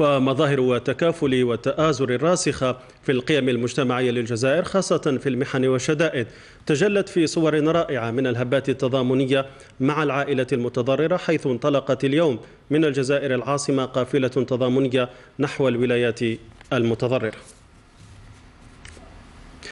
ومظاهر تكافل وتآزر الراسخة في القيم المجتمعية للجزائر خاصة في المحن والشدائد تجلت في صور رائعة من الهبات التضامنية مع العائلة المتضررة حيث انطلقت اليوم من الجزائر العاصمة قافلة تضامنية نحو الولايات المتضررة